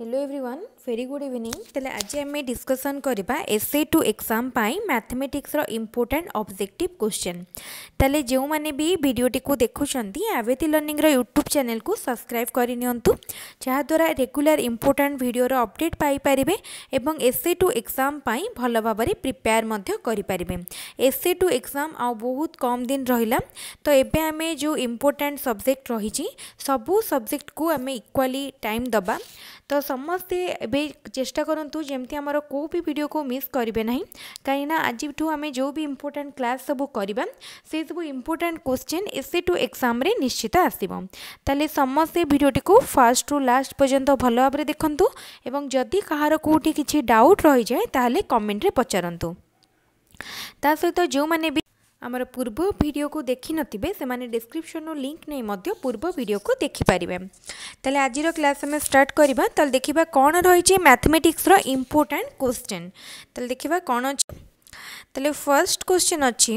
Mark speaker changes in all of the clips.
Speaker 1: hello everyone very good evening ତାହେଲେ ଆଜି ଆମେ ଡିସ୍କସନ୍ କରିବା ଏସ୍ଏ ଟୁ ଏକ୍ଜାମ୍ ପାଇଁ ମ୍ୟାଥମେଟିକ୍ସର ଇମ୍ପୋର୍ଟାଣ୍ଟ ଅବଜେକ୍ଟିଭ୍ କ୍ୱେଶ୍ଚନ୍ ତାହେଲେ ଯେଉଁମାନେ ବି ଭିଡ଼ିଓଟିକୁ ଦେଖୁଛନ୍ତି ଆବେତି ଲର୍ଣ୍ଣିଂର ୟୁଟ୍ୟୁବ୍ ଚ୍ୟାନେଲ୍କୁ ସବସ୍କ୍ରାଇବ୍ କରିନିଅନ୍ତୁ ଯାହାଦ୍ୱାରା ରେଗୁଲାର ଇମ୍ପୋର୍ଟାଣ୍ଟ ଭିଡ଼ିଓର ଅପଡ଼େଟ୍ ପାଇପାରିବେ ଏବଂ ଏସ୍ଏ ଟୁ ଏକ୍ଜାମ୍ ପାଇଁ ଭଲ ଭାବରେ ପ୍ରିପେୟାର୍ ମଧ୍ୟ କରିପାରିବେ ଏସ୍ଏ ଟୁ ଏକ୍ଜାମ୍ ଆଉ ବହୁତ କମ୍ ଦିନ ରହିଲା ତ ଏବେ ଆମେ ଯେଉଁ ଇମ୍ପୋର୍ଟାଣ୍ଟ ସବଜେକ୍ଟ ରହିଛି ସବୁ ସବଜେକ୍ଟକୁ ଆମେ ଇକ୍ୱାଲି ଟାଇମ୍ ଦେବା ତ ସମସ୍ତେ ଏବେ ଚେଷ୍ଟା କରନ୍ତୁ ଯେମିତି ଆମର କେଉଁ ବି ଭିଡ଼ିଓକୁ ମିସ୍ କରିବେ ନାହିଁ କାହିଁକିନା ଆଜିଠୁ ଆମେ ଯେଉଁ ବି ଇମ୍ପୋର୍ଟାଣ୍ଟ କ୍ଲାସ୍ ସବୁ କରିବା ସେସବୁ ଇମ୍ପୋର୍ଟାଣ୍ଟ କୋଶ୍ଚିନ୍ ଏସ୍ଏ ଟୁ ଏକ୍ଜାମ୍ରେ ନିଶ୍ଚିତ ଆସିବ ତାହେଲେ ସମସ୍ତେ ଭିଡ଼ିଓଟିକୁ ଫାର୍ଷ୍ଟରୁ ଲାଷ୍ଟ ପର୍ଯ୍ୟନ୍ତ ଭଲ ଭାବରେ ଦେଖନ୍ତୁ ଏବଂ ଯଦି କାହାର କେଉଁଠି କିଛି ଡାଉଟ୍ ରହିଯାଏ ତାହେଲେ କମେଣ୍ଟରେ ପଚାରନ୍ତୁ ତା ସହିତ ଯେଉଁମାନେ ବି আমার পূর্ব ভিডিও ভিডিওকে দেখিনথিবে সেমানে ডিসক্রিপশন লিঙ্ক নেই মধ্যে পূর্ব ভিডিওকে দেখিপারে তাহলে আজির ক্লাস আমি স্টার্ট করা তাহলে দেখা কোণ রয়েছে ম্যাথমেটিক্সর ইম্পোর্টাট কোশ্চেন তাহলে দেখা কোণ তাহলে ফার্স্ট কোশ্চেন অছি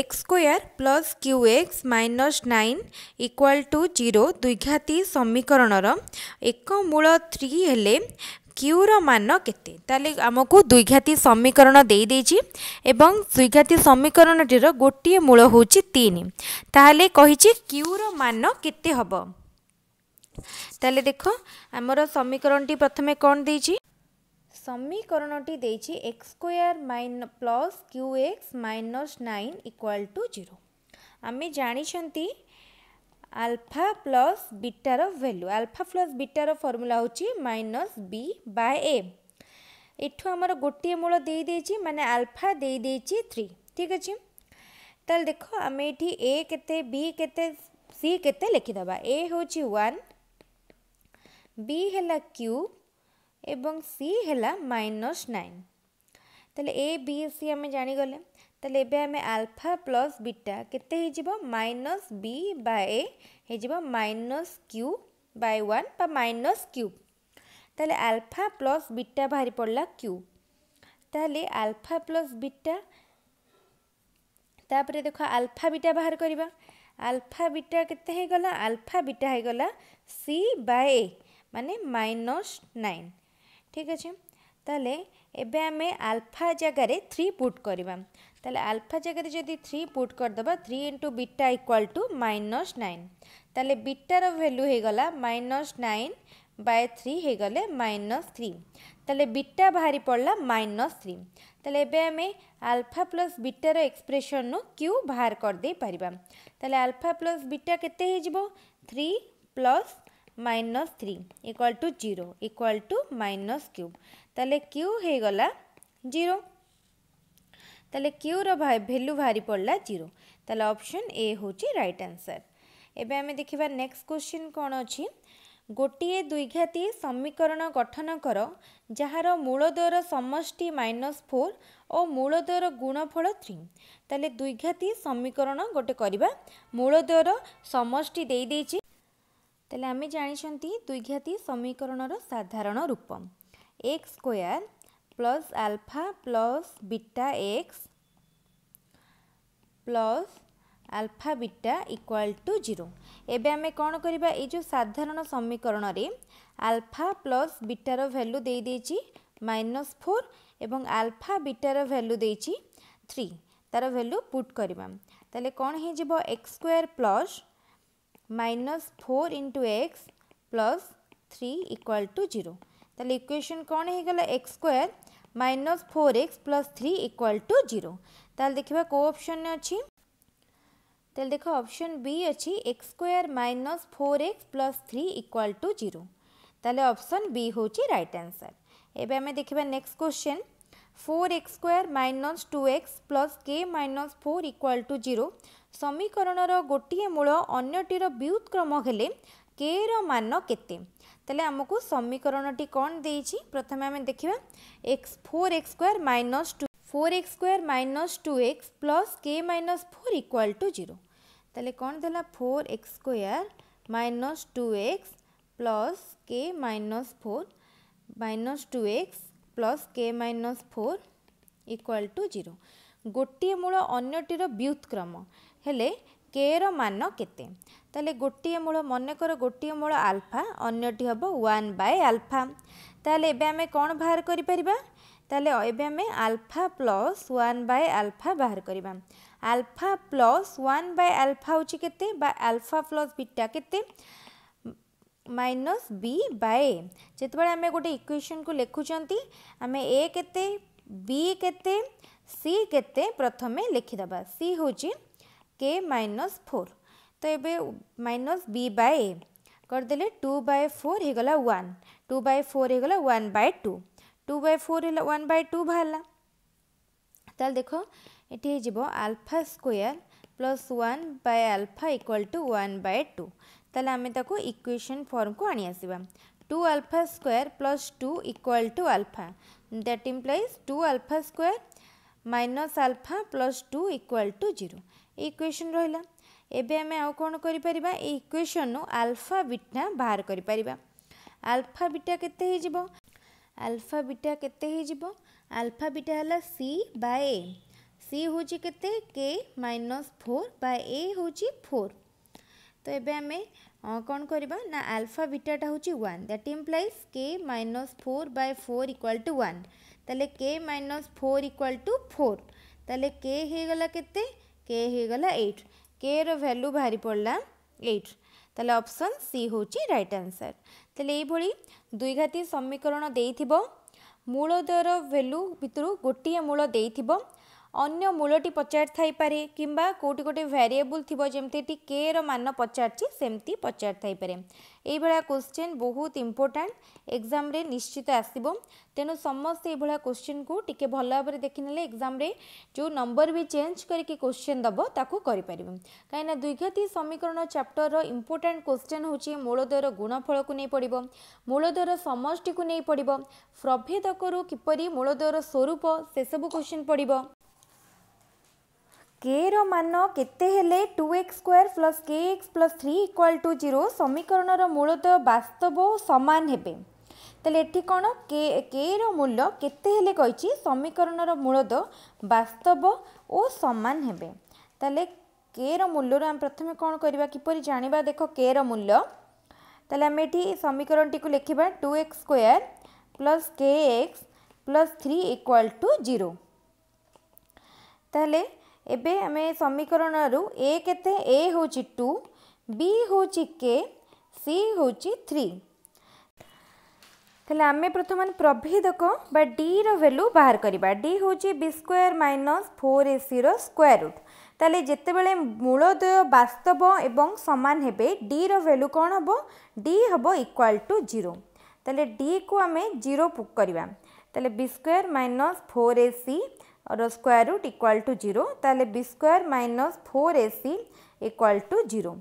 Speaker 1: x square plus q x minus nine equal to zero দ্বিঘাতী সমীকরণর এক মূল থ্রি হলে କ୍ୟୁର ମାନ କେତେ ତାହେଲେ ଆମକୁ ଦ୍ୱିଘାତି ସମୀକରଣ ଦେଇଦେଇଛି ଏବଂ ଦ୍ୱିଘାତି ସମୀକରଣଟିର ଗୋଟିଏ ମୂଳ ହେଉଛି ତିନି ତାହେଲେ କହିଛି କ୍ୟୁର ମାନ କେତେ ହେବ ତାହେଲେ ଦେଖ ଆମର ସମୀକରଣଟି ପ୍ରଥମେ କ'ଣ ଦେଇଛି ସମୀକରଣଟି ଦେଇଛି x square minus plus q x minus nine equal to zero ଆମେ ଜାଣିଛନ୍ତି আলফা প্লস বিটার ভ্যালু আলফা প্লস বিটার ফর্মুলা হচ্ছে মাইনস বি বাই এ এঠু আমার গোটিয়ে মূল দিয়ে দিয়েছি মানে আলফা দিয়ে দিয়েছি থ্রি ঠিক আছে তাহলে দেখো আমি এটি এ কেতে বি কেতে সি কেতে লিখিদেবা এ হচ্ছে ওয়ান বি হেলা কিউ এবং সি হেলা মাইনস নাইন তাহলে এ বি সি আমি জাঁগলে তাহলে এবে আমি আলফা প্লস বিটা কেতে হয়েযিব মাইনস বি বা এ হয়েযিব মাইনস কিউ বাই ওয়ান বা মাইনস কিউব তাহলে আলফা প্লস বিটা বাহারি পড়লা কিউ তাহলে আলফা প্লস বিটা তাপরে দেখ আলফা বিটা বাহার করা আলফা বিটা কেতে হয়ে গলা আলফা বিটা হয়ে গলা সি বাই এ মানে মাইনস নাইন ঠিক আছে তাহলে এবে আমি আলফা জায়গায় থ্রি পুট করা তাহলে আলফা জায়গায় যদি থ্রি পুট করেদেবা three into beta equal to minus nine তাহলে বিটার ভ্যালু হয়ে গলা মাইনস নাইন বাই থ্রি হয়ে গলে মাইনস থ্রি তাহলে বিটা বাহারি পড়লা মাইনস থ্রি তাহলে এবে আমি আলফা প্লস বিটার এক্সপ্রেসন নু কিউ বাহার করে পারিবা তাহলে আলফা প্লস বিটা কেতে হয়ে যাব three plus minus three equal to zero equal to minus q ତାହେଲେ କ୍ୟୁ ହେଇଗଲା ଜିରୋ ତାହେଲେ କ୍ୟୁର ଭାଲ୍ୟୁ ବାହାରି ପଡ଼ିଲା ଜିରୋ ତାହେଲେ ଅପସନ୍ ଏ ହେଉଛି ରାଇଟ୍ ଆନ୍ସର୍ ଏବେ ଆମେ ଦେଖିବା ନେକ୍ସଟ କ୍ୱେଶ୍ଚିନ୍ କ'ଣ ଅଛି ଗୋଟିଏ ଦ୍ୱିଘାତୀ ସମୀକରଣ ଗଠନ କର ଯାହାର ମୂଳଦର ସମଷ୍ଟି ମାଇନସ୍ ଫୋର୍ ଓ ମୂଳଦର ଗୁଣଫଳ ଥ୍ରୀ ତାହେଲେ ଦ୍ୱିଘାତୀ ସମୀକରଣ ଗୋଟେ କରିବା ମୂଳଦର ସମଷ୍ଟି ଦେଇଦେଇଛି ତାହେଲେ ଆମେ ଜାଣିଛନ୍ତି ଦ୍ୱିଘାତୀ ସମୀକରଣର ସାଧାରଣ ରୂପ x square plus alpha plus beta x plus alpha beta equal to zero आम कौन करवा जो साधारण समीकरण रे अल्फा प्लस बीटार भैल्यू दे माइनस फोर एवं अल्फा बीटार भैल्यू दे थ्री तार भैल्यू पुट करवा तेल कौन हो square plus minus four into x plus three equal to zero তাহলে ইকুয়েশন କ'ଣ ହେଇଗଲା x square minus four x plus three equal to zero ତାହେଲେ ଦେଖିବା କେଉଁ ଅପସନ୍ ଅଛି ତାହେଲେ ଦେଖ ଅପସନ୍ ବି ଅଛି x square minus four x plus three equal to zero ତାହେଲେ ଅପସନ୍ ବି ହେଉଛି ରାଇଟ୍ ଆନ୍ସର୍ ଏବେ ଆମେ ଦେଖିବା next question four x square minus two x plus k minus four equal to zero সমীকরণর গোটিয়ে মূল অন্যটির ব্যুৎক্রম হলে কে র মান কেতে তাহলে আমাকে সমীকরণটি কণ দিয়েছি প্রথমে আমি দেখা x four x square minus two four x square minus two x plus k minus four equal to zero তাহলে কণ দেলা four x square minus two x plus k minus four minus two x plus k minus four equal to zero ଗୋଟିଏ ମୂଳ ଅନ୍ୟଟିର ବ୍ୟୁତ୍କ୍ରମ ହେଲେ কে'ର ମାନ କେତେ ତାହେଲେ ଗୋଟିଏ ମୂଳ ମନେକର ଗୋଟିଏ ମୂଳ ଆଲଫା ଅନ୍ୟଟି ହେବ ୱାନ୍ ବାଏ ଆଲଫା ତାହେଲେ ଏବେ ଆମେ କ'ଣ ବାହାର କରିପାରିବା ତାହେଲେ ଏବେ ଆମେ alpha plus one by alpha ବାହାର କରିବା alpha plus one by alpha ହେଉଛି କେତେ ବା ଆଲଫା ପ୍ଲସ୍ ବିଟା କେତେ মাইনস বি বাই এ যেতবে আমি গোটে ইকুয়েসন কু লেখুচার আমি এ কেতে বি কেতে সি কেতে প্রথমে লিখিদেবা সি হচ্ছে के माइनस फोर तो ये माइनस बी बाय ए करदे टू बाय फोर हो गला वन टू बाय फोर हो गला one by two to by four one by two बाहर तेल देख ये alpha square plus one by alpha equal to one by two तेल आम इक्वेशन फर्म को आनी आस to alpha square plus two equal to alpha that implies to alpha square minus alpha plus two equal to zero equation ରହିଲା ଏବେ ଆମେ ଆଉ କ'ଣ କରିପାରିବା ଏଇ ଇକ୍ୱେସନ୍ରୁ ଆଲଫା ବିଟା ବାହାର କରିପାରିବା ଆଲଫା ବିଟା କେତେ ହେଇଯିବ ଆଲଫା ବିଟା କେତେ ହେଇଯିବ ଆଲଫା ବିଟା ହେଲା ସି ବାଏ ଏ ସି ହେଉଛି କେତେ କେ ମାଇନସ୍ ଫୋର୍ ବା ଏ ହେଉଛି ଫୋର୍ ତ ଏବେ ଆମେ କ'ଣ କରିବା ନା ଆଲଫା ବିଟାଟା ହେଉଛି one that implies k minus four by four equal to one ତାହେଲେ k minus four equal to four ତାହେଲେ କେ ହେଇଗଲା କେତେ କେ ହେଇଗଲା ଏଇଟ୍ କେ ର ଭ୍ୟାଲ୍ୟୁ ବାହାରି ପଡ଼ିଲା ଏଇଟ୍ ତାହେଲେ ଅପସନ୍ ସି ହେଉଛି ରାଇଟ୍ ଆନ୍ସର୍ ତାହେଲେ ଏଇଭଳି ଦ୍ୱିଘାତୀ ସମୀକରଣ ଦେଇଥିବ ମୂଳଦର ଭ୍ୟାଲ୍ୟୁ ଭିତରୁ ଗୋଟିଏ ମୂଳ ଦେଇଥିବ ଅନ୍ୟ ମୂଳଟି ପଚାରିଥାଇପାରେ କିମ୍ବା କେଉଁଠି ଗୋଟେ ଭ୍ୟାରିଏବୁଲ୍ ଥିବ ଯେମିତିଟି କେର ମାନ ପଚାରିଛି ସେମିତି ପଚାରିଥାଇପାରେ ଏଇଭଳିଆ କ୍ୱେଶ୍ଚିନ୍ ବହୁତ ଇମ୍ପୋର୍ଟାଣ୍ଟ ଏକ୍ଜାମ୍ରେ ନିଶ୍ଚିତ ଆସିବ ତେଣୁ ସମସ୍ତେ ଏଇଭଳିଆ କ୍ୱେଶ୍ଚିନ୍କୁ ଟିକିଏ ଭଲ ଭାବରେ ଦେଖିନେଲେ ଏକ୍ଜାମ୍ରେ ଯେଉଁ ନମ୍ବର ବି ଚେଞ୍ଜ କରିକି କ୍ୱେଶ୍ଚିନ୍ ଦେବ ତାକୁ କରିପାରିବ କାହିଁକିନା ଦ୍ୱିଘାତୀ ସମୀକରଣ ଚାପ୍ଟରର ଇମ୍ପୋର୍ଟାଣ୍ଟ କ୍ୱେଶ୍ଚିନ୍ ହେଉଛି ମୂଳଦୟର ଗୁଣଫଳକୁ ନେଇ ପଡ଼ିବ ମୂଳଦୟର ସମଷ୍ଟିକୁ ନେଇ ପଡ଼ିବ ପ୍ରଭେଦକରୁ କିପରି ମୂଳଦୟର ସ୍ୱରୂପ ସେସବୁ କ୍ୱେଶ୍ଚିନ୍ ପଡ଼ିବ কের মান কেতে হলে two x square plus k x plus three equal to zero সমীকরণর মূলতয় বাস্তব ও সমান হবে তাহলে এটি কোণ কে কের মূল্য কেতে হলে কইছি সমীকরণর মূলতয় বাস্তব ও সমান হবে তাহলে কের মূল্যর আমি প্রথমে কোণ করা কিপর জাঁয়া দেখ কের মূল্য তাহলে আমি এটি সমীকরণটি লিখবা two x square plus k x plus three equal to zero তাহলে ଏବେ ଆମେ ସମୀକରଣରୁ ଏ କେତେ ଏ ହେଉଛି ଟୁ ବି ହେଉଛି କେ ସି ହେଉଛି ଥ୍ରୀ তাহলে আমি প্রথমে প্রভেদক বা ডি রু বাহার করা ডি হচ্ছে বি স্কোয়ার মাইনস ফোর এসির স্কোয়ার রুট তাহলে যেতবে মূলদ্বয় বাস্তব এবং সমান হবে ডি রু কণ হব ডি হব ইকুয়াল টু জিরো তাহলে ডি কু আমি জিরো করা তাহলে b square minus four a c और square root equal to zero ताले b square minus four a c equal to zero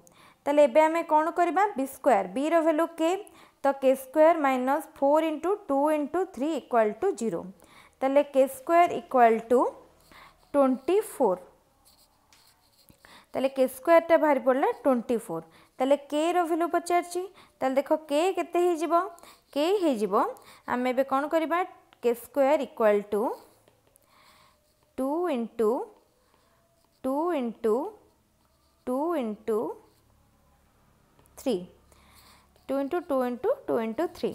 Speaker 1: ताले एबे आम कौन करवा बी स्क्वायर बी रैल्यू के तो k square minus four into two into three equal to zero ताले k square equal to twenty four তাহলে কে স্কোয়ারটা বাহারি পড়লা টোয়েন্টি ফোর তাহলে কে রভ্যালু পচারছি তাহলে দেখ के কেতে ही যাব के ही যাব আমি এবে কম করা k square equal to two into two into two into three two into two into two into three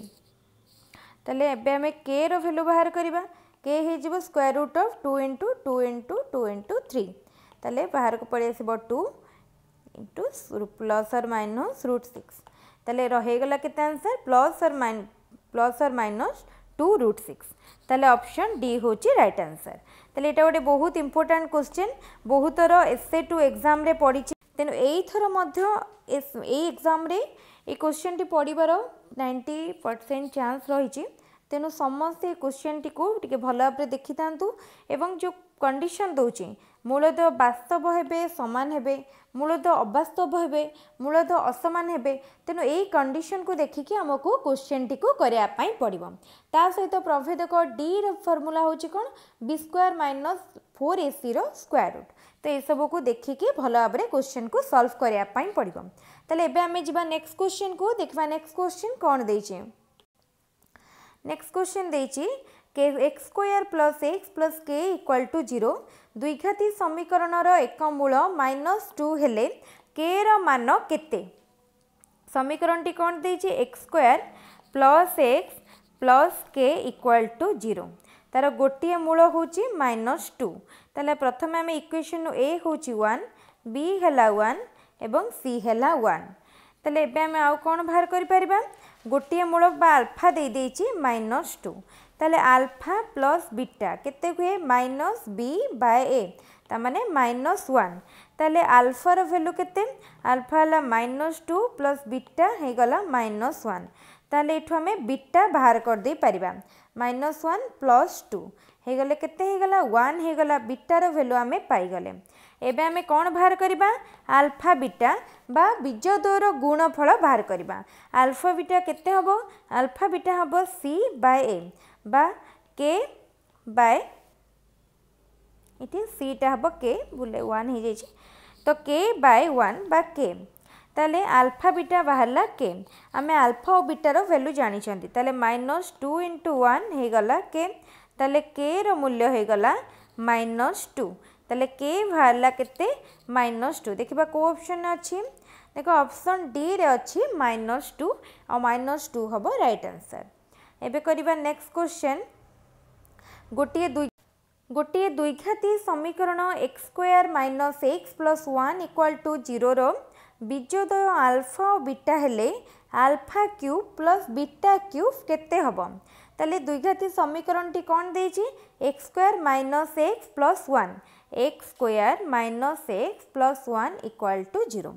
Speaker 1: तेल एमें के रैल्यू बाहर करवा k square root of two into two into two into three तेल बाहर को पड़े आस two into plus और माइनस रुट सिक्स तेल रहीगला k answer plus or mine plus और माइनस टू रुट सिक्स तेल अपसन डी हो रईट आंसर তাহলে এটা গোটে বহুত ইম্পর্টাট কোশ্চেন বহুতর এসে টু এক্সামে পড়িছে তেণু এইথর মধ্য এই এক্সামে এই কোশ্চেনটি পড়িবার নাইনটি পরসেন্ট চান্স রয়েছে তেণু সমস্তে কোশ্চেনটি টিকে ভাল ভাবে দেখি থাকে এবং যে କଣ୍ଡିସନ୍ ଦେଉଛି ମୂଳତଃ ବାସ୍ତବ ହେବେ ସମାନ ହେବେ ମୂଳତଃ ଅବାସ୍ତବ ହେବେ ମୂଳତଃ ଅସମାନ ହେବେ ତେଣୁ ଏଇ କଣ୍ଡିସନକୁ ଦେଖିକି ଆମକୁ କୋଶ୍ଚିନ୍ଟିକୁ କରିବା ପାଇଁ ପଡ଼ିବ ତା ସହିତ ପ୍ରଭେଦକ ଡିର ଫର୍ମୁଲା ହେଉଛି କ'ଣ ବି ସ୍କୋୟାର ମାଇନସ୍ ଫୋର୍ ଏସିର ସ୍କୋୟାର ରୁଟ୍ ତ ଏସବୁକୁ ଦେଖିକି ଭଲ ଭାବରେ କୋଶ୍ଚିନ୍କୁ ସଲ୍ଭ କରିବା ପାଇଁ ପଡ଼ିବ ତାହେଲେ ଏବେ ଆମେ ଯିବା ନେକ୍ସଟ କୋଶ୍ଚିନ୍କୁ ଦେଖିବା ନେକ୍ସଟ କୋଶ୍ଚିନ୍ କ'ଣ ଦେଇଛି ନେକ୍ସଟ କୋଶ୍ଚିନ୍ ଦେଇଛି k x square plus x plus k equal to zero দ্বিঘাতী সমীকরণর এক মূল মাইনস টু হলে কে র মান কেতে সমীকরণটি কোণ দিয়েছি x square plus x plus k equal to zero তার গোটিয়ে মূল হচ্ছে মাইনস টু তাহলে প্রথমে আমি ইকুয়েশন এ হচ্ছে ওয়ান বি হেলা ওয়ান এবং সি হেলা ওয়ান তাহলে এবে আমি আউ কোণ বাহার করে পারিবা গোটিয়ে মূল বা আলফা দিয়ে দিয়েছি মাইনস টু তাহলে আলফা প্লস বিটা কেতে হুয়ে মাইনস বি বাই এ তা মানে মাইনস ওয়ান তাহলে আলফার ভ্যালু কেতে আলফা হল মাইনস টু প্লস বিটা হয়ে গেল মাইনস ওয়ান তাহলে এটু আমি বিটা বাহার করে পারিবা মাইনস ওয়ান প্লস টু হয়ে গেলে কেতে হয়ে গেল ওয়ান হয়ে গেল বিটার ভ্যালু আমি পাইগলে এবে আমি କ'ଣ ବାହାର କରିବା ଆଲଫା ବିଟା ବା ବୀଜ ଦ୍ୱୟର ଗୁଣଫଳ ବାହାର କରିବା ଆଲଫା ବିଟା କେତେ ହେବ ଆଲଫା ବିଟା ହେବ ସି ବାଏ ଏ ବା କେ ବାଏ ଏଠି ସିଟା ହେବ କେ ବୁଲେ ୱାନ୍ ହେଇଯାଇଛି ତ କେ ବାଏ ୱାନ୍ ବା କେ তাহলে আলফা বিটা বাহারা কে আমি আলফা ও বিটার ভ্যালু জাঁচান তাহলে মাইনস টু ইন্টু ওয়ান হয়ে গলা কে তাহলে কে রূল্য হয়ে গলা মাইনস টু তাহলে কে বাহারা কেতে মাইনস টু দেখা কেউ অপশন অছি দেখ অপশন ডি রে অছি মাইনস টু আইনস টু হব রাইট আনসর এবে করা নেক্সট কোশ্চেন গোটিয়ে দুই ଗୋଟିଏ ଦ୍ୱିଘାତୀ ସମୀକରଣ x square minus x plus one equal to ଜିରୋର ବିଜୋଦୟ ଆଲଫା ଓ ବିଟା ହେଲେ alpha cube plus beta cube କେତେ ହେବ ତାହେଲେ ଦ୍ୱିଘାତୀ ସମୀକରଣଟି କ'ଣ ଦେଇଛି x square minus x plus one x square minus x plus 1 equal to 0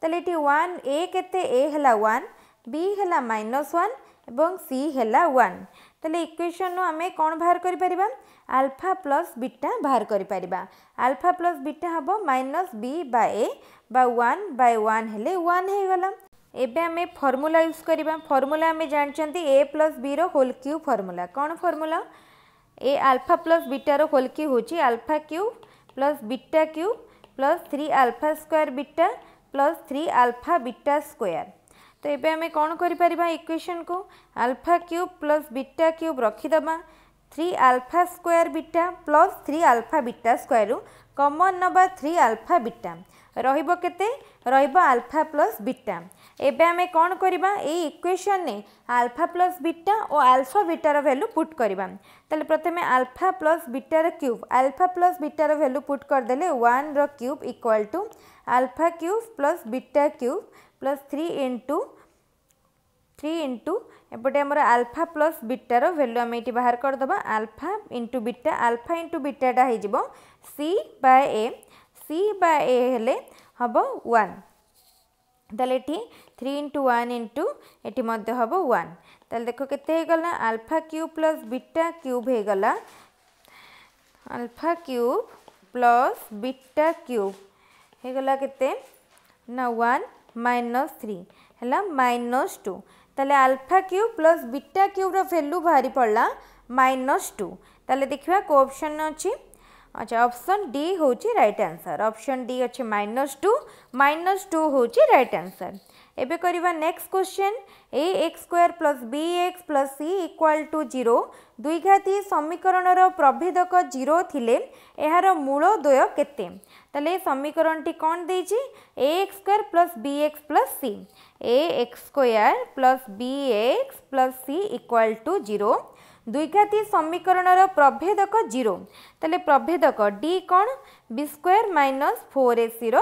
Speaker 1: তাহলে এটি 1 a কেতে a হেলা 1 b হেলা মাইনস 1 এবং c হেলা 1 তাহলে ইকুয়েশন আমি কোণ বাহার করে পারিবা আলফা প্লস বিটা বাহার করে পারিবা আলফা প্লস বিটা হব মাইনস বি বা এ বা 1 বাই 1 হেলে 1 হয়ে গলা এবে আমি ফর্মুলা ইউজ করা ফর্মুলা আমি জাঁচান a plus b whole cube formula কোণ ফর্মুলা ए अल्फा प्लस बीटार होल क्यू हूँ alpha cube plus beta cube plus 3 alpha square beta plus 3 alpha beta square तो ये आम कौन करें इक्वेशन को alpha cube plus beta cube रखिदे three alpha square beta plus three alpha beta square common नवा three alpha beta रोक alpha plus beta এবে আমি কণ করা এই ইকুয়েসনে আলফা প্লস বিটা ও আলফা বিটার ভ্যালু পুট করা তাহলে প্রথমে আলফা প্লস বিটার ক্যুব আলফা প্লস বিটার ভ্যালু পুট করেদেলে one cube equal to alpha cube plus beta cube plus three into three into এপটে আমার আলফা প্লস বিটার ভ্যালু আমি এটি বাহার করেদেবা alpha into beta alpha into বিটাটা হয়ে যাব সি বা এ সি বা এ হলে হব ওয়ান তাহলে এটি থ্রি ইন্টু ওয়ান ইন্টু এটি মধ্যে হব ওয়ান তাহলে দেখো কেতে হয়েগলা alpha cube plus beta cube হয়েগলা alpha cube plus beta cube হয়েগলা কেতে না ওয়ান মাইনস থ্রি হল মাইনস টু তাহলে আলফা কিউব প্লস বিটা কিউব্র ভ্যালু বাহারি পড়লা মাইনস টু তাহলে দেখা কোঅপশন অছি আচ্ছা অপশন ডি হচ্ছে রাইট আনসার অপশন ডি অছে মাইনস টু মাইনস টু হচ্ছে রাইট আনসার এবে করিবা next question a x square plus b x plus c equal to zero দ্বিঘাতী সমীকরণর প্রভেদক জিরো থিলে এর মূলদ্বয় কেতে তাহলে এই সমীকরণটি কণ দিয়েছি a x square plus b x plus c a x square plus b x plus c equal to zero দ্বিঘাতী সমীকরণর প্রভেদক জিরো তাহলে প্রভেদক ডি কণ বি স্কোয়ার মাইনস ফোর এসির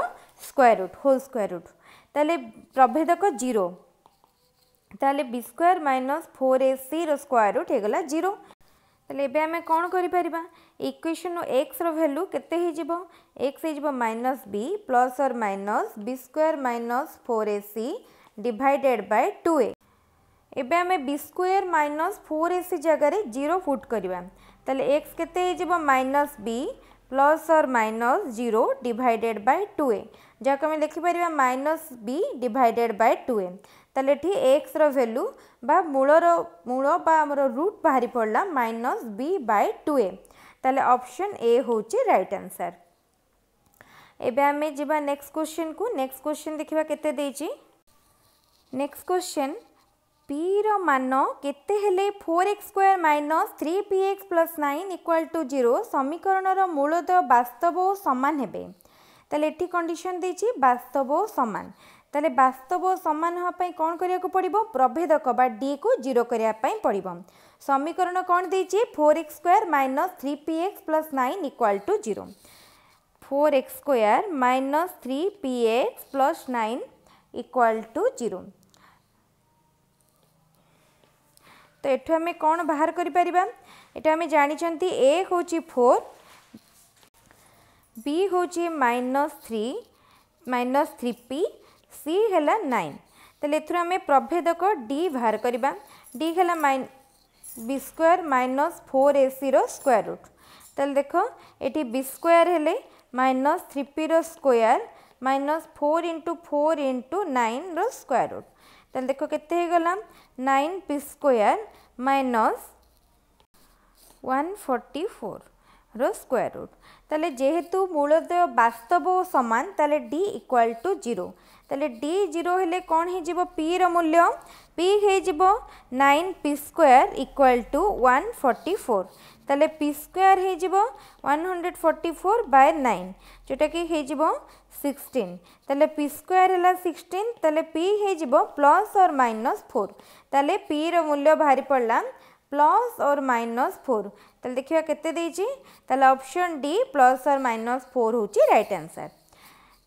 Speaker 1: square root whole square root তাহলে প্রভেদক জিরো তাহলে বি স্কোয়ার মাইনস ফোর এসির স্কোয়ার রুট হয়ে গলা জিরো তাহলে এবে আমি কোণ করিপারা ইকুয়েসন এক্সর ভ্যালু কেতে হয়েযিব এক্স হয়েযিব minus b plus or minus b square minus four a c divided by two a ଏବେ ଆମେ b square minus four a c ଜାଗାରେ ଜିରୋ ଫୁଟ୍ କରିବା ତାହେଲେ ଏକ୍ସ କେତେ ହେଇଯିବ minus b plus or minus zero divided by two a ଯାହାକୁ ଆମେ ଲେଖିପାରିବା minus b divided by two a ତାହେଲେ ଏଠି ଏକ୍ସର ଭ୍ୟାଲୁ ବା ମୂଳର ମୂଳ ବା ଆମର ରୁଟ୍ ବାହାରି ପଡ଼ିଲା minus b by two a ତାହେଲେ ଅପସନ୍ ଏ ହେଉଛି ରାଇଟ୍ ଆନ୍ସର୍ ଏବେ ଆମେ ଯିବା ନେକ୍ସଟ କ୍ୱେଶ୍ଚିନ୍କୁ ନେକ୍ସଟ କ୍ୱେଶ୍ଚିନ୍ ଦେଖିବା କେତେ ଦେଇଛି ନେକ୍ସଟ କ୍ୱେଶ୍ଚିନ୍ ପିର ମାନ କେତେ ହେଲେ four x square minus three p x plus nine equal to zero ସମୀକରଣର ମୂଳଦୟ ବାସ୍ତବ ଓ ସମାନ ହେବେ তাহলে এটি কন্ডিশন দিয়েছি বাস্তব ও সমান তাহলে বাস্তব ও সমান হওয়া পাই কোণ করা পড়ব প্রভেদক বা ডি কু জিরো করা পড়ব সমীকরণ কোণ দিয়েছি four x square minus three p x plus nine equal to zero four x square minus three p x plus nine equal to zero তো ଏଠୁ ଆମେ କ'ଣ ବାହାର କରିପାରିବା ଏଇଟା ଆମେ ଜାଣିଛନ୍ତି ଏ ହେଉଛି ଫୋର୍ ବି ହେଉଛି minus three minus three p c ହେଲା ନାଇନ୍ ତାହେଲେ ଏଥିରୁ ଆମେ ପ୍ରଭେଦକ ଡି ବାହାର କରିବା ଡି ହେଲା ମାଇନ୍ বি স্কোয়ার মাইনস ফোর এসির স্কোয়ার রুট তাহলে দেখো এটি বি স্কোয়ার হলে মাইনস থ্রি পির square minus four into four into নাইনর স্কোয়ার রুট তাহলে দেখো কেতে হয়ে গেলাম 9 p square minus 144 ର ସ୍କୋୟାର ରୁଟ୍ তাহলে যেহেতু মূলদেয় বাস্তব ও সমান তাহলে ডি ইকুয়াল টু জিরো তাহলে ডি জিরো হলে কণ হয়ে পি র মূল্য পি হয়ে nine p square equal to one forty four तेल p square one hundred forty four by nine जोटा कि सिक्सटीन तेल पी स्क्वे सिक्सटीन तेल पी हो प्लस और माइनस फोर तेल पी रूल्य बाहरी पड़ा प्लस और माइनस फोर तेल देखिए केतल अपसन डी प्लस और माइनस फोर हूँ रईट आंसर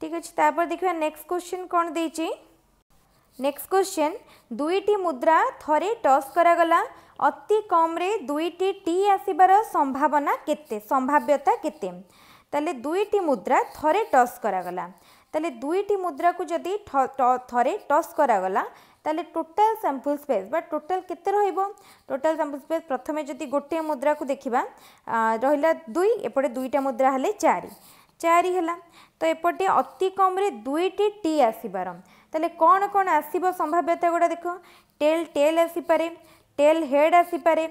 Speaker 1: ठीक अच्छे तापर देखिए नेक्स्ट क्वेश्चन कौन देक्स्ट क्वेश्चन दुईटी मुद्रा थे टस् करागला অতি কমরে দুইটি টি আসিবার সম্ভাবনা কেতে সম্ভাব্যতা কেতে তাহলে দুইটি মুদ্রা থরে টস করাগলা তাহলে দুইটি মুদ্রাকে যদি থরে টস করাগলা তাহলে টোটাল স্যাম্পল স্পেস বা টোটাল কেতে রহব টোটাল স্যাম্পল স্পেস প্রথমে যদি গোটিয়ে মুদ্রাকে দেখিবা রহিলা দুই এপটে দুইটা মুদ্রা হলে চারি চারি হেলা তো এপটে অতি কমরে দুইটি টি আসিবার তাহলে কোণ কোণ আসব সম্ভাব্যতা গুড়া দেখ টেল টেল আসিপারে টেল হেড আসিপারে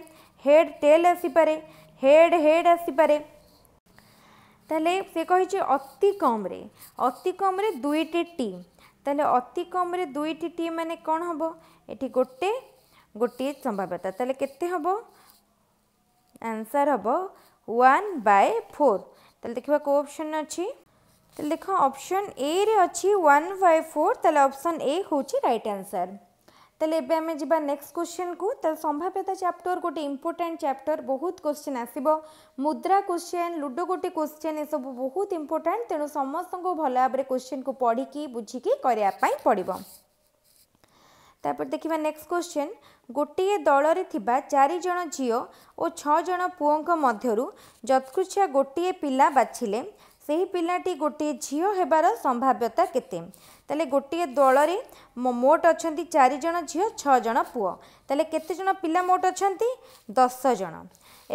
Speaker 1: হেড টেল আসিপারে হেড হেড আসিপারে তাহলে সে কে অতি কমরে অতি কমরে দুইটি টিম তাহলে অতি কমরে দুইটি টিম মানে কণ হব এটি গোটে গোটিয়ে সম্ভাব্যতা তাহলে কেতে হব আনসার হব ওয়ান বাই ফোর তাহলে দেখবা কেউ অপশন অছি তাহলে দেখ অপশন এ রে অছি ওয়ান বাই ফোর তাহলে অপশন এ হচ্ছে রাইট আনসার তাহলে এবে আমি যা নেক্সট কোশ্চিন কু তাহলে সম্ভাব্যতা চ্যাপ্টর গোটে ইম্পর্টাট চ্যাপ্টর বহুত কোশ্চিন আসব মুদ্রা কোশ্চিন লুডো গোটে কোশ্চিন এসব বহুত ইম্পর্টাট তেমন সমস্ত ভাল ভাবে কোশ্চিন কু পড়িকি বুঝিকি করা পড়ব তারপর দেখিবা নেক্সট কোশ্চিন ଗୋଟିଏ ଦଳରେ ଥିବା ଚାରିଜଣ ଝିଅ ଓ ଛଅ ଜଣ ପୁଅଙ୍କ ମଧ୍ୟରୁ ଯତ୍କୃଚ୍ଛା ଗୋଟିଏ ପିଲା ବାଛିଲେ ସେହି ପିଲାଟି ଗୋଟିଏ ଝିଅ ହେବାର ସମ୍ଭାବ୍ୟତା କେତେ ତାହେଲେ ଗୋଟିଏ ଦଳରେ ମୋଟ ଅଛନ୍ତି ଚାରିଜଣ ଝିଅ ଛଅ ଜଣ ପୁଅ ତାହେଲେ କେତେଜଣ ପିଲା ମୋଟ ଅଛନ୍ତି ଦଶ ଜଣ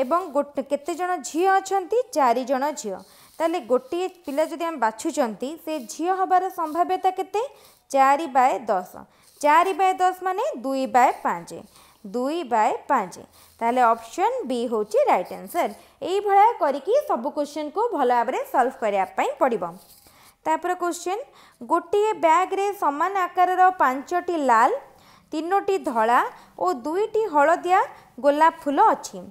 Speaker 1: ଏବଂ ଗୋଟେ କେତେଜଣ ଝିଅ ଅଛନ୍ତି ଚାରିଜଣ ଝିଅ ତାହେଲେ ଗୋଟିଏ ପିଲା ଯଦି ଆମେ ବାଛୁଛନ୍ତି ସେ ଝିଅ ହେବାର ସମ୍ଭାବ୍ୟତା କେତେ ଚାରି ବାଏ ଦଶ ଚାରି ବାଏ ଦଶ ମାନେ ଦୁଇ ବାଏ ପାଞ୍ଚ দুই বাଇ ପାଞ୍ଚ ତାହେଲେ ଅପସନ୍ ବି ହେଉଛି ରାଇଟ୍ ଆନ୍ସର୍ ଏଇଭଳିଆ କରିକି ସବୁ କୋଶ୍ଚିନ୍କୁ ଭଲ ଭାବରେ ସଲ୍ଭ କରିବା ପାଇଁ ପଡ଼ିବ ତାପରେ କୋଶ୍ଚିନ୍ ଗୋଟିଏ ବ୍ୟାଗ୍ରେ ସମାନ ଆକାରର ପାଞ୍ଚଟି ଲାଲ ତିନୋଟି ଧଳା ଓ ଦୁଇଟି ହଳଦିଆ ଗୋଲାପ ଫୁଲ ଅଛି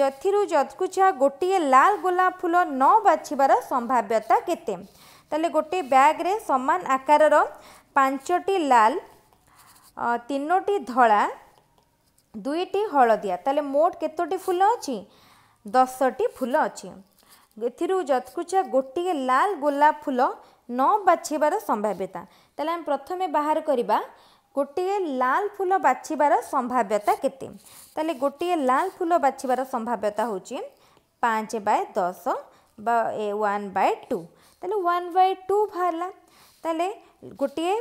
Speaker 1: ଯଥିରୁ ଯତ୍କୁଛା ଗୋଟିଏ ଲାଲ ଗୋଲାପ ଫୁଲ ନ ବାଛିବାର ସମ୍ଭାବ୍ୟତା କେତେ ତାହେଲେ ଗୋଟିଏ ବ୍ୟାଗ୍ରେ ସମାନ ଆକାରର ପାଞ୍ଚଟି ଲାଲ ତିନୋଟି ଧଳା ଦୁଇଟି ହଳଦିଆ ତାହେଲେ ମୋଟ କେତୋଟି ଫୁଲ ଅଛି ଦଶଟି ଫୁଲ ଅଛି ଏଥିରୁ ଯତ୍କୁଚା ଗୋଟିଏ ଲାଲ ଗୋଲାପ ଫୁଲ ନ ବାଛିବାର ସମ୍ଭାବ୍ୟତା ତାହେଲେ ଆମେ ପ୍ରଥମେ ବାହାର କରିବା ଗୋଟିଏ ଲାଲ ଫୁଲ ବାଛିବାର ସମ୍ଭାବ୍ୟତା କେତେ ତାହେଲେ ଗୋଟିଏ ଲାଲ ଫୁଲ ବାଛିବାର ସମ୍ଭାବ୍ୟତା ହେଉଛି ପାଞ୍ଚ ବାଇ ଦଶ বা ওয়ান বাই টু তাহলে ওয়ান বাই টু বাহারা তাহলে গোটিয়ে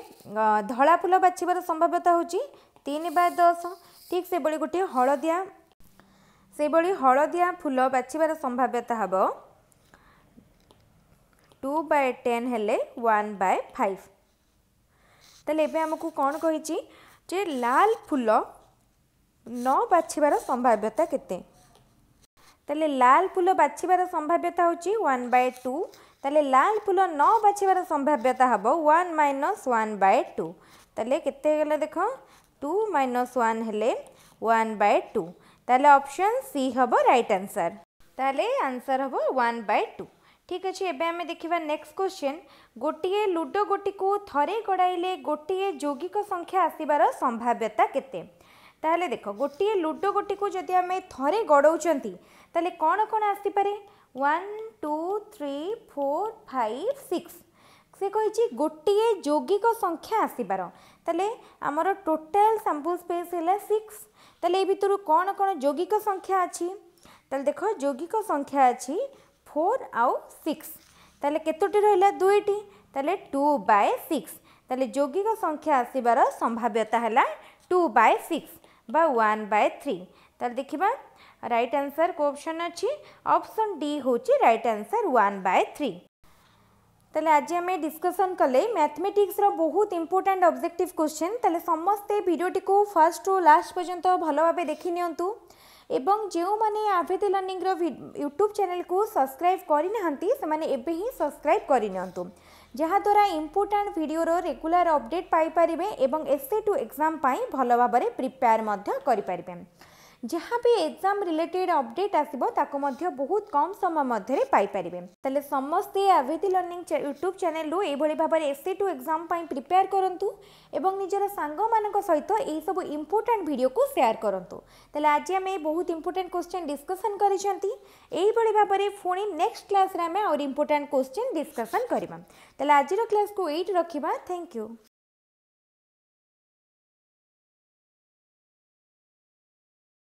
Speaker 1: ধলা ফুল বাছবার সম্ভাব্যতা হচ্ছে তিন বাই দশ ଠିକ୍ ସେଭଳି ଗୋଟିଏ ହଳଦିଆ ସେଭଳି ହଳଦିଆ ଫୁଲ ବାଛିବାର ସମ୍ଭାବ୍ୟତା ହେବ ଟୁ ବାଏ ଟେନ୍ ହେଲେ ୱାନ୍ ବାଏ ଫାଇଭ୍ ତାହେଲେ ଏବେ ଆମକୁ କ'ଣ କହିଛି ଯେ ଲାଲ ଫୁଲ ନ ବାଛିବାର ସମ୍ଭାବ୍ୟତା କେତେ ତାହେଲେ ଲାଲ ଫୁଲ ବାଛିବାର ସମ୍ଭାବ୍ୟତା ହେଉଛି ୱାନ୍ ବାଏ ଟୁ ତାହେଲେ ଲାଲ ଫୁଲ ନ ବାଛିବାର ସମ୍ଭାବ୍ୟତା ହେବ one minus one by two ତାହେଲେ କେତେ ହେଇଗଲା ଦେଖ টু মাইনস ওয়ান হলে ওয়ান বাই টু তাহলে অপশন সি হব রাইট আনসার তাহলে আনসার হব ওয়ান বাই টু ঠিক আছে এবে আমি দেখিবা নেক্সট কোশ্চেন গোটিয়ে লুডো গোটিକୁ ଥରେ ଗଡ଼ାଇଲେ ଗୋଟିଏ ଯୌଗିକ ସଂଖ୍ୟା ଆସିବାର ସମ୍ଭାବ୍ୟତା କେତେ ତାହେଲେ ଦେଖ ଗୋଟିଏ ଲୁଡୋ ଗୋଟିକୁ ଯଦି ଆମେ ଥରେ ଗଡ଼ଉଛନ୍ତି ତାହେଲେ କ'ଣ କ'ଣ ଆସିପାରେ one two three four five six সে কী গোটিয়ে যৌগিক সংখ্যা আসবার তাহলে আমার টোটাল স্যাম্পল স্পেস হলে সিক্স তাহলে এই ভিতর কোণ কোণ যৌগিক সংখ্যা আছে তাহলে দেখ যৌগিক সংখ্যা আছে ফোর আউ সিক্স তাহলে কতটি রহলা দুইটি তাহলে টু বাই সিক্স তাহলে যৌগিক সংখ্যা আসবার সম্ভাব্যতা হল টু বাই সিক্স বা ওয়ান বাই থ্রি তাহলে দেখিবা রাইট আনসার কেউ অপশন অপশন ডি হচ্ছে right answer one by three তাহলে আজ আমি ডিসকসন কলে ম্যাথমেটিক্সর বহুত ইম্পর্টাট অবজেক্টিভ কোশ্চেন তাহলে সমস্তে ভিডিওটিকে ফার্স্ট টু লাস্ট পর্যন্ত ভালোভাবে দেখি নিয়ন্তু এবং যেউমানে আভেদ লর্নিংর ইউট্যুব চ্যানেলকু সবসক্রাইব করে না সেমানে এবে হি সবসক্রাইব করে নিয়ন্তু যাহাদ্বারা ইম্পর্টাট ভিডিওর রেগুলার অপডেট পাইপারিবে এবং এসে টু এক্সাম পাই ভালো ভাবে প্রিপেয়ার মধ্য করিপারিবে जहाँ भी एग्जाम रिलेटेड अपडेट आसो बहुत कम समय मध्य पाइपर तेल समस्ते आभिधि लर्निंग यूट्यूब चैनल ये भाव में एस टू एक्जाम प्रिपेयर करूँ और निजर सांग सहित यही सब इम्पोर्टां भिड को सेयार करूँ तेल आज आम बहुत इम्पोर्टां क्वेश्चन डिस्कसन कर भाव में पुणी नेक्स्ट क्लास आम आम्ही इम्पोर्टाट क्वेश्चन डिस्कसन करवा तेल आज क्लास को एट रखा थैंक यू